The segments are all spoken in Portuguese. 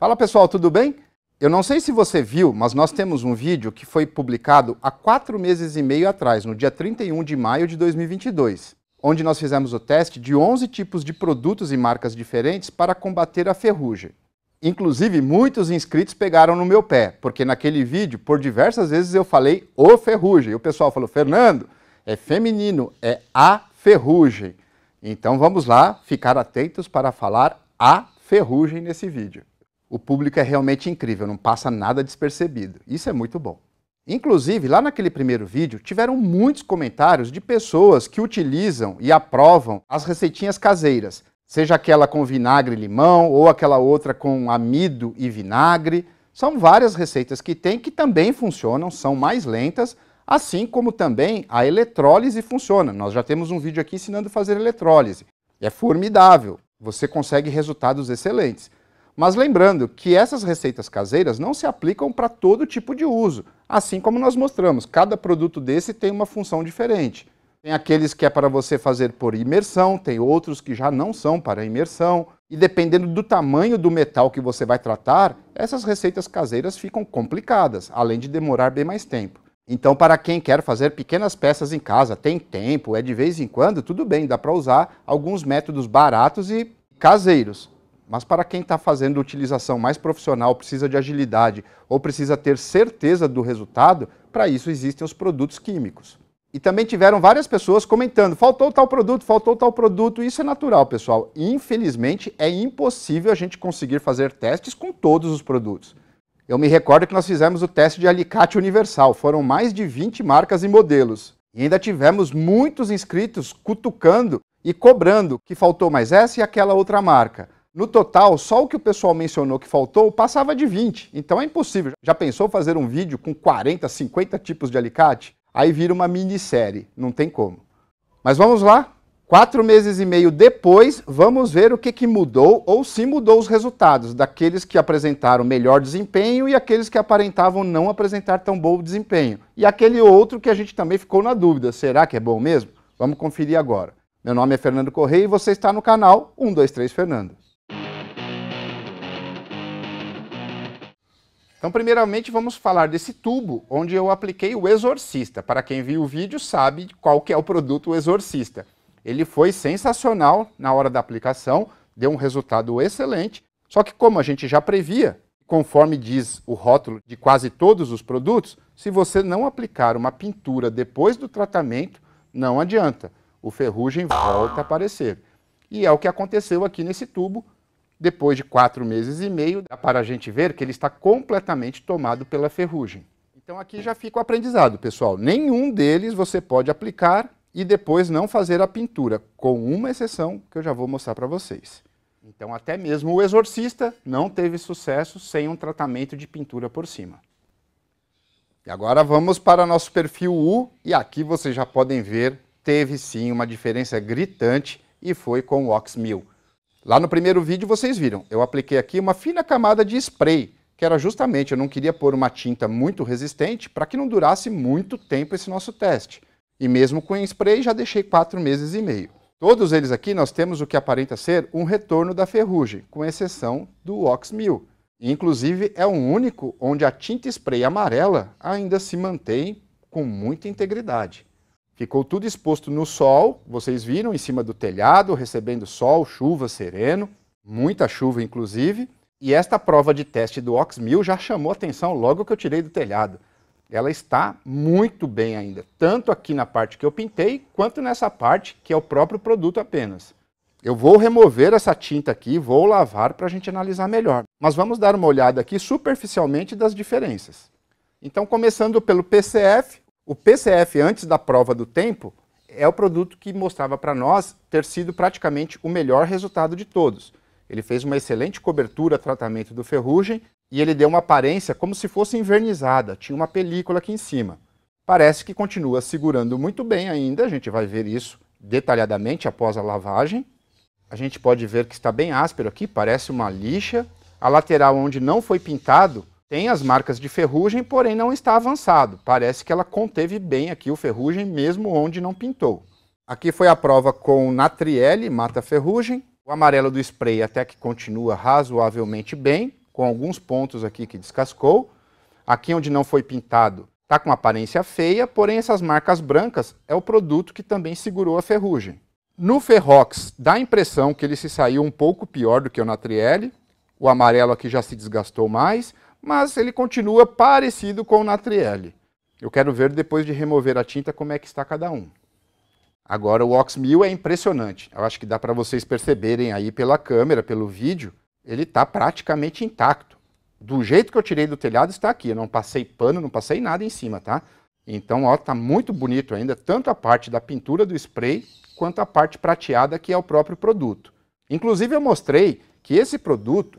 Fala pessoal, tudo bem? Eu não sei se você viu, mas nós temos um vídeo que foi publicado há quatro meses e meio atrás, no dia 31 de maio de 2022, onde nós fizemos o teste de 11 tipos de produtos e marcas diferentes para combater a ferrugem. Inclusive, muitos inscritos pegaram no meu pé, porque naquele vídeo, por diversas vezes, eu falei o ferrugem. E o pessoal falou, Fernando, é feminino, é a ferrugem. Então vamos lá, ficar atentos para falar a ferrugem nesse vídeo o público é realmente incrível, não passa nada despercebido. Isso é muito bom. Inclusive, lá naquele primeiro vídeo, tiveram muitos comentários de pessoas que utilizam e aprovam as receitinhas caseiras, seja aquela com vinagre e limão ou aquela outra com amido e vinagre. São várias receitas que tem que também funcionam, são mais lentas, assim como também a eletrólise funciona. Nós já temos um vídeo aqui ensinando a fazer eletrólise. É formidável, você consegue resultados excelentes. Mas lembrando que essas receitas caseiras não se aplicam para todo tipo de uso, assim como nós mostramos, cada produto desse tem uma função diferente. Tem aqueles que é para você fazer por imersão, tem outros que já não são para imersão. E dependendo do tamanho do metal que você vai tratar, essas receitas caseiras ficam complicadas, além de demorar bem mais tempo. Então, para quem quer fazer pequenas peças em casa, tem tempo, é de vez em quando, tudo bem, dá para usar alguns métodos baratos e caseiros. Mas para quem está fazendo utilização mais profissional, precisa de agilidade ou precisa ter certeza do resultado, para isso existem os produtos químicos. E também tiveram várias pessoas comentando: faltou tal produto, faltou tal produto. Isso é natural, pessoal. Infelizmente, é impossível a gente conseguir fazer testes com todos os produtos. Eu me recordo que nós fizemos o teste de alicate universal. Foram mais de 20 marcas e modelos. E ainda tivemos muitos inscritos cutucando e cobrando que faltou mais essa e aquela outra marca. No total, só o que o pessoal mencionou que faltou passava de 20, então é impossível. Já pensou fazer um vídeo com 40, 50 tipos de alicate? Aí vira uma minissérie, não tem como. Mas vamos lá? Quatro meses e meio depois, vamos ver o que, que mudou ou se mudou os resultados daqueles que apresentaram melhor desempenho e aqueles que aparentavam não apresentar tão bom desempenho. E aquele outro que a gente também ficou na dúvida, será que é bom mesmo? Vamos conferir agora. Meu nome é Fernando Correia e você está no canal 123 Fernando. Então, primeiramente, vamos falar desse tubo onde eu apliquei o Exorcista. Para quem viu o vídeo sabe qual que é o produto o Exorcista. Ele foi sensacional na hora da aplicação, deu um resultado excelente. Só que como a gente já previa, conforme diz o rótulo de quase todos os produtos, se você não aplicar uma pintura depois do tratamento, não adianta. O ferrugem volta a aparecer. E é o que aconteceu aqui nesse tubo, depois de quatro meses e meio, dá para a gente ver que ele está completamente tomado pela ferrugem. Então aqui já fica o aprendizado, pessoal. Nenhum deles você pode aplicar e depois não fazer a pintura, com uma exceção que eu já vou mostrar para vocês. Então até mesmo o exorcista não teve sucesso sem um tratamento de pintura por cima. E agora vamos para nosso perfil U e aqui vocês já podem ver, teve sim uma diferença gritante e foi com o Ox 1000. Lá no primeiro vídeo vocês viram, eu apliquei aqui uma fina camada de spray, que era justamente, eu não queria pôr uma tinta muito resistente para que não durasse muito tempo esse nosso teste. E mesmo com spray já deixei 4 meses e meio. Todos eles aqui nós temos o que aparenta ser um retorno da ferrugem, com exceção do Ox 1000. Inclusive é o um único onde a tinta spray amarela ainda se mantém com muita integridade. Ficou tudo exposto no sol, vocês viram, em cima do telhado, recebendo sol, chuva, sereno, muita chuva inclusive. E esta prova de teste do Ox 1000 já chamou atenção logo que eu tirei do telhado. Ela está muito bem ainda, tanto aqui na parte que eu pintei, quanto nessa parte que é o próprio produto apenas. Eu vou remover essa tinta aqui, vou lavar para a gente analisar melhor. Mas vamos dar uma olhada aqui superficialmente das diferenças. Então, começando pelo PCF, o PCF antes da prova do tempo é o produto que mostrava para nós ter sido praticamente o melhor resultado de todos. Ele fez uma excelente cobertura tratamento do ferrugem e ele deu uma aparência como se fosse invernizada, tinha uma película aqui em cima. Parece que continua segurando muito bem ainda, a gente vai ver isso detalhadamente após a lavagem. A gente pode ver que está bem áspero aqui, parece uma lixa. A lateral onde não foi pintado tem as marcas de ferrugem, porém não está avançado. Parece que ela conteve bem aqui o ferrugem, mesmo onde não pintou. Aqui foi a prova com Natriele, mata ferrugem. O amarelo do spray até que continua razoavelmente bem, com alguns pontos aqui que descascou. Aqui onde não foi pintado está com aparência feia, porém essas marcas brancas é o produto que também segurou a ferrugem. No Ferrox dá a impressão que ele se saiu um pouco pior do que o Natriele. O amarelo aqui já se desgastou mais, mas ele continua parecido com o Natrielli. Eu quero ver depois de remover a tinta como é que está cada um. Agora o Ox 1000 é impressionante. Eu acho que dá para vocês perceberem aí pela câmera, pelo vídeo, ele está praticamente intacto. Do jeito que eu tirei do telhado está aqui. Eu não passei pano, não passei nada em cima, tá? Então, ó, tá muito bonito ainda, tanto a parte da pintura do spray, quanto a parte prateada que é o próprio produto. Inclusive eu mostrei que esse produto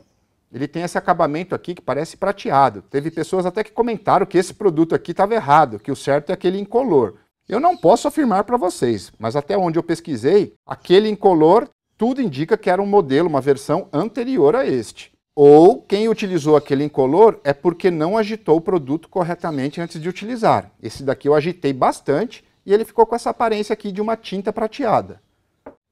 ele tem esse acabamento aqui que parece prateado. Teve pessoas até que comentaram que esse produto aqui estava errado, que o certo é aquele incolor. Eu não posso afirmar para vocês, mas até onde eu pesquisei, aquele incolor tudo indica que era um modelo, uma versão anterior a este. Ou quem utilizou aquele incolor é porque não agitou o produto corretamente antes de utilizar. Esse daqui eu agitei bastante e ele ficou com essa aparência aqui de uma tinta prateada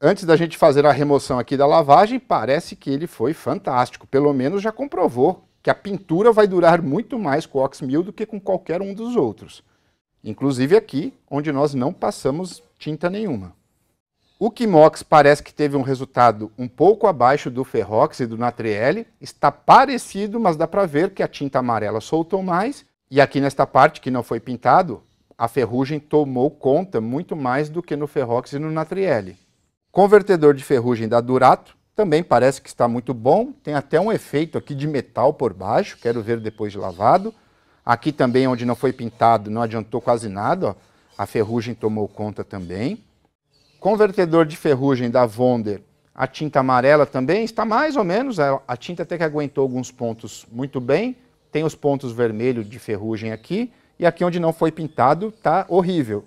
antes da gente fazer a remoção aqui da lavagem, parece que ele foi fantástico. Pelo menos já comprovou que a pintura vai durar muito mais com o Oxmil do que com qualquer um dos outros. Inclusive aqui, onde nós não passamos tinta nenhuma. O Quimox parece que teve um resultado um pouco abaixo do Ferrox e do Natriele. Está parecido, mas dá para ver que a tinta amarela soltou mais. E aqui nesta parte que não foi pintado, a ferrugem tomou conta muito mais do que no Ferrox e no Natriele. Convertedor de ferrugem da Durato, também parece que está muito bom. Tem até um efeito aqui de metal por baixo, quero ver depois de lavado. Aqui também, onde não foi pintado, não adiantou quase nada. Ó. A ferrugem tomou conta também. Convertedor de ferrugem da Vonder, a tinta amarela também está mais ou menos. É, a tinta até que aguentou alguns pontos muito bem. Tem os pontos vermelhos de ferrugem aqui. E aqui onde não foi pintado está horrível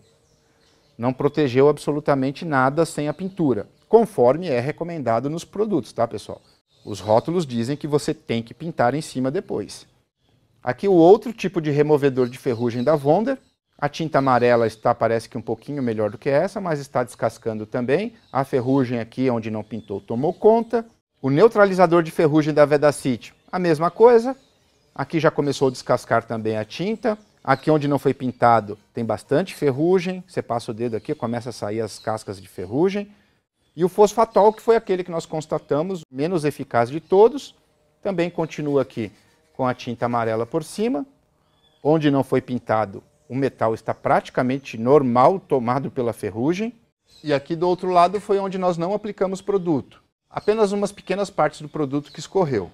não protegeu absolutamente nada sem a pintura, conforme é recomendado nos produtos, tá pessoal? Os rótulos dizem que você tem que pintar em cima depois. Aqui o outro tipo de removedor de ferrugem da Wonder. A tinta amarela está, parece que um pouquinho melhor do que essa, mas está descascando também. A ferrugem aqui, onde não pintou, tomou conta. O neutralizador de ferrugem da Vedacity, a mesma coisa. Aqui já começou a descascar também a tinta. Aqui onde não foi pintado tem bastante ferrugem, você passa o dedo aqui, começa a sair as cascas de ferrugem. E o fosfatol, que foi aquele que nós constatamos, menos eficaz de todos, também continua aqui com a tinta amarela por cima. Onde não foi pintado, o metal está praticamente normal, tomado pela ferrugem. E aqui do outro lado foi onde nós não aplicamos produto. Apenas umas pequenas partes do produto que escorreu.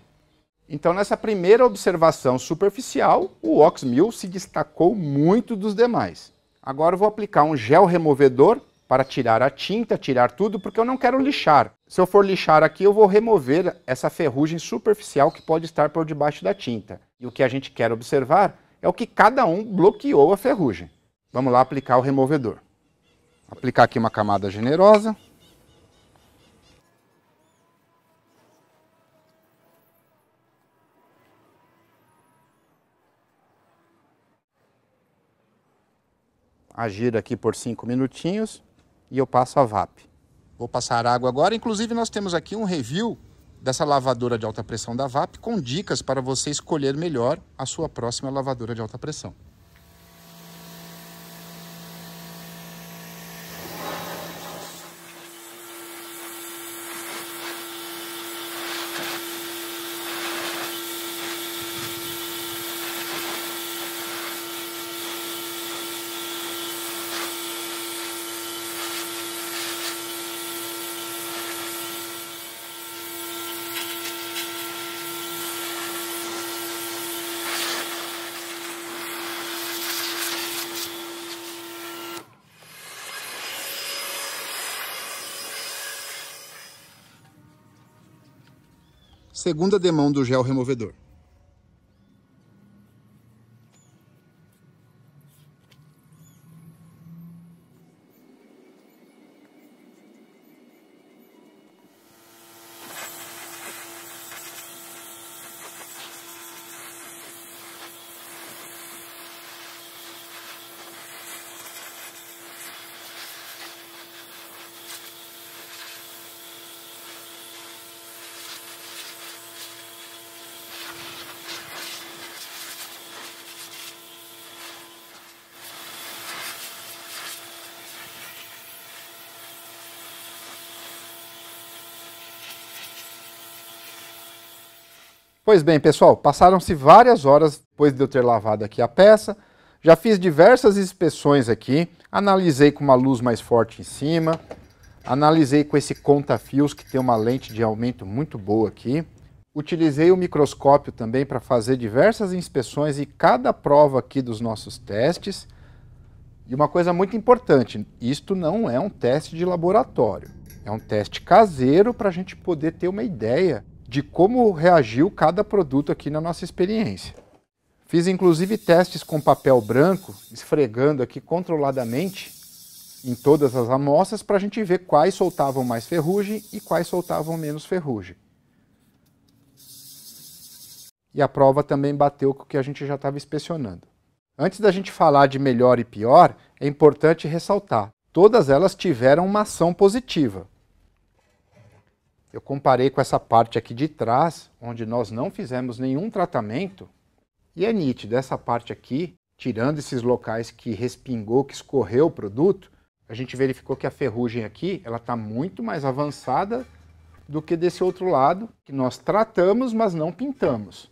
Então, nessa primeira observação superficial, o Ox-1000 se destacou muito dos demais. Agora eu vou aplicar um gel removedor para tirar a tinta, tirar tudo, porque eu não quero lixar. Se eu for lixar aqui, eu vou remover essa ferrugem superficial que pode estar por debaixo da tinta. E o que a gente quer observar é o que cada um bloqueou a ferrugem. Vamos lá aplicar o removedor. Aplicar aqui uma camada generosa. agir aqui por cinco minutinhos e eu passo a VAP. Vou passar água agora. Inclusive, nós temos aqui um review dessa lavadora de alta pressão da VAP com dicas para você escolher melhor a sua próxima lavadora de alta pressão. segunda demão do gel removedor. Pois bem, pessoal, passaram-se várias horas depois de eu ter lavado aqui a peça. Já fiz diversas inspeções aqui, analisei com uma luz mais forte em cima, analisei com esse conta-fios que tem uma lente de aumento muito boa aqui. Utilizei o microscópio também para fazer diversas inspeções e cada prova aqui dos nossos testes. E uma coisa muito importante, isto não é um teste de laboratório. É um teste caseiro para a gente poder ter uma ideia de como reagiu cada produto aqui na nossa experiência. Fiz inclusive testes com papel branco, esfregando aqui controladamente em todas as amostras para a gente ver quais soltavam mais ferrugem e quais soltavam menos ferrugem. E a prova também bateu com o que a gente já estava inspecionando. Antes da gente falar de melhor e pior, é importante ressaltar: todas elas tiveram uma ação positiva eu comparei com essa parte aqui de trás, onde nós não fizemos nenhum tratamento, e é nítido, essa parte aqui, tirando esses locais que respingou, que escorreu o produto, a gente verificou que a ferrugem aqui ela está muito mais avançada do que desse outro lado, que nós tratamos, mas não pintamos.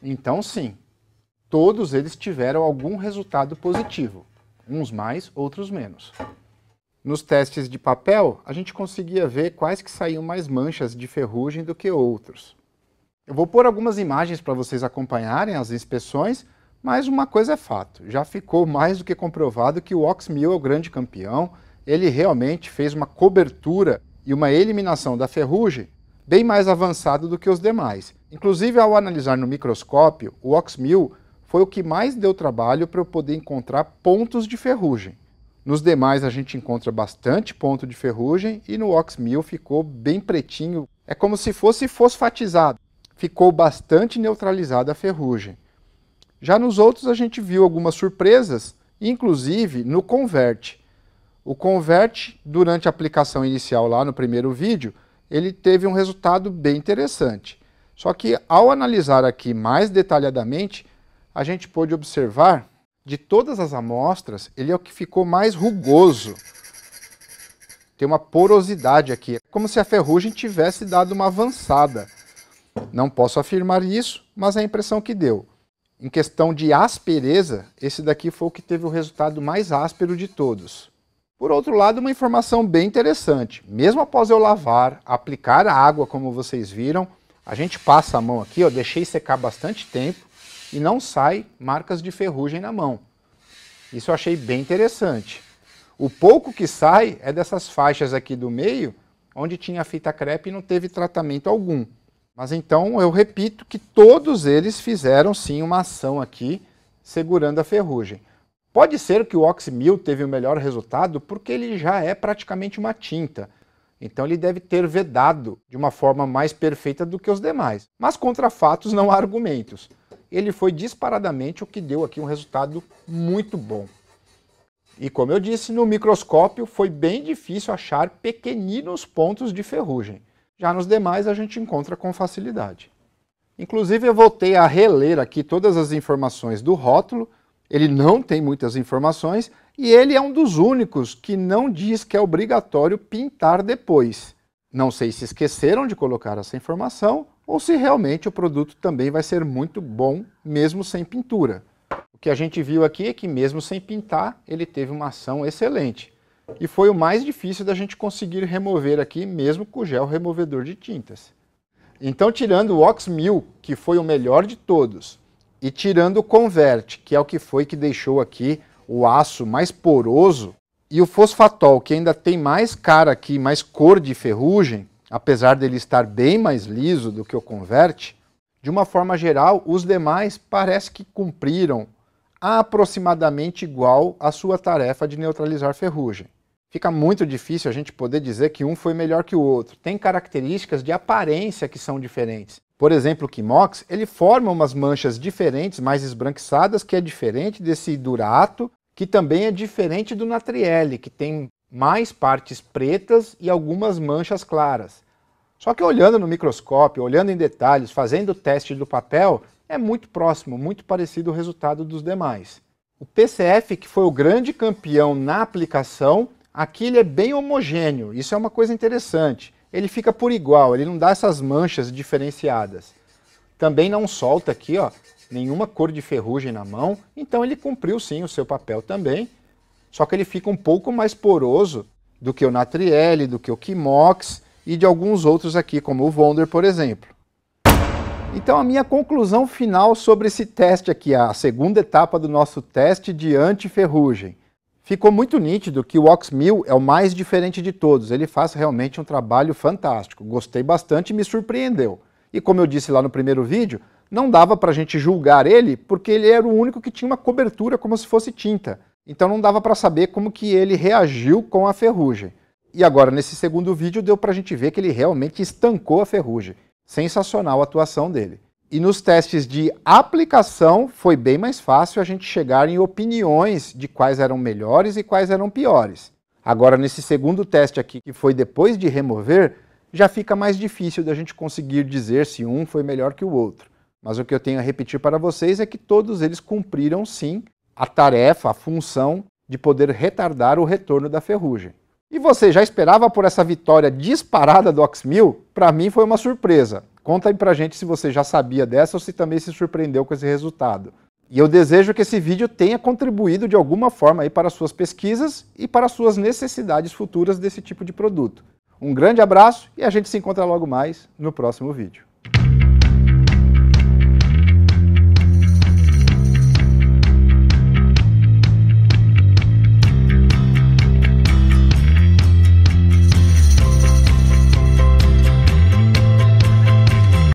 Então, sim, todos eles tiveram algum resultado positivo, uns mais, outros menos. Nos testes de papel, a gente conseguia ver quais que saíam mais manchas de ferrugem do que outros. Eu vou pôr algumas imagens para vocês acompanharem as inspeções, mas uma coisa é fato, já ficou mais do que comprovado que o Oxmil, é o grande campeão, ele realmente fez uma cobertura e uma eliminação da ferrugem bem mais avançado do que os demais. Inclusive, ao analisar no microscópio, o Oxmil foi o que mais deu trabalho para eu poder encontrar pontos de ferrugem. Nos demais a gente encontra bastante ponto de ferrugem e no Ox Oxmill ficou bem pretinho. É como se fosse fosfatizado. Ficou bastante neutralizada a ferrugem. Já nos outros a gente viu algumas surpresas, inclusive no Convert. O Convert, durante a aplicação inicial lá no primeiro vídeo, ele teve um resultado bem interessante. Só que ao analisar aqui mais detalhadamente, a gente pôde observar de todas as amostras, ele é o que ficou mais rugoso. Tem uma porosidade aqui, é como se a ferrugem tivesse dado uma avançada. Não posso afirmar isso, mas é a impressão que deu. Em questão de aspereza, esse daqui foi o que teve o resultado mais áspero de todos. Por outro lado, uma informação bem interessante. Mesmo após eu lavar, aplicar a água como vocês viram, a gente passa a mão aqui, Eu deixei secar bastante tempo e não sai marcas de ferrugem na mão. Isso eu achei bem interessante. O pouco que sai é dessas faixas aqui do meio, onde tinha fita crepe e não teve tratamento algum. Mas então eu repito que todos eles fizeram sim uma ação aqui segurando a ferrugem. Pode ser que o Oxymil teve o melhor resultado porque ele já é praticamente uma tinta. Então ele deve ter vedado de uma forma mais perfeita do que os demais. Mas contra fatos não há argumentos ele foi disparadamente o que deu aqui um resultado muito bom. E como eu disse, no microscópio foi bem difícil achar pequeninos pontos de ferrugem. Já nos demais a gente encontra com facilidade. Inclusive eu voltei a reler aqui todas as informações do rótulo, ele não tem muitas informações e ele é um dos únicos que não diz que é obrigatório pintar depois. Não sei se esqueceram de colocar essa informação ou se realmente o produto também vai ser muito bom mesmo sem pintura. O que a gente viu aqui é que mesmo sem pintar, ele teve uma ação excelente. E foi o mais difícil da gente conseguir remover aqui, mesmo com o gel removedor de tintas. Então, tirando o Oxmil, que foi o melhor de todos, e tirando o Convert, que é o que foi que deixou aqui o aço mais poroso, e o Fosfatol, que ainda tem mais cara aqui, mais cor de ferrugem, apesar dele estar bem mais liso do que o converte, de uma forma geral, os demais parece que cumpriram aproximadamente igual a sua tarefa de neutralizar ferrugem. Fica muito difícil a gente poder dizer que um foi melhor que o outro. Tem características de aparência que são diferentes. Por exemplo, o Kimox, ele forma umas manchas diferentes, mais esbranquiçadas, que é diferente desse durato, que também é diferente do Natriele, que tem mais partes pretas e algumas manchas claras. Só que olhando no microscópio, olhando em detalhes, fazendo o teste do papel, é muito próximo, muito parecido o resultado dos demais. O PCF, que foi o grande campeão na aplicação, aqui ele é bem homogêneo, isso é uma coisa interessante. Ele fica por igual, ele não dá essas manchas diferenciadas. Também não solta aqui ó, nenhuma cor de ferrugem na mão, então ele cumpriu sim o seu papel também só que ele fica um pouco mais poroso do que o Natriele, do que o Kimox e de alguns outros aqui, como o Wonder, por exemplo. Então a minha conclusão final sobre esse teste aqui, a segunda etapa do nosso teste de antiferrugem. Ficou muito nítido que o 1000 é o mais diferente de todos, ele faz realmente um trabalho fantástico. Gostei bastante e me surpreendeu. E como eu disse lá no primeiro vídeo, não dava para a gente julgar ele porque ele era o único que tinha uma cobertura como se fosse tinta. Então não dava para saber como que ele reagiu com a ferrugem. E agora, nesse segundo vídeo, deu para a gente ver que ele realmente estancou a ferrugem. Sensacional a atuação dele. E nos testes de aplicação foi bem mais fácil a gente chegar em opiniões de quais eram melhores e quais eram piores. Agora, nesse segundo teste aqui, que foi depois de remover, já fica mais difícil da gente conseguir dizer se um foi melhor que o outro. Mas o que eu tenho a repetir para vocês é que todos eles cumpriram sim a tarefa, a função de poder retardar o retorno da ferrugem. E você já esperava por essa vitória disparada do Oxmil? Para mim foi uma surpresa. Conta aí pra gente se você já sabia dessa ou se também se surpreendeu com esse resultado. E eu desejo que esse vídeo tenha contribuído de alguma forma aí para suas pesquisas e para suas necessidades futuras desse tipo de produto. Um grande abraço e a gente se encontra logo mais no próximo vídeo.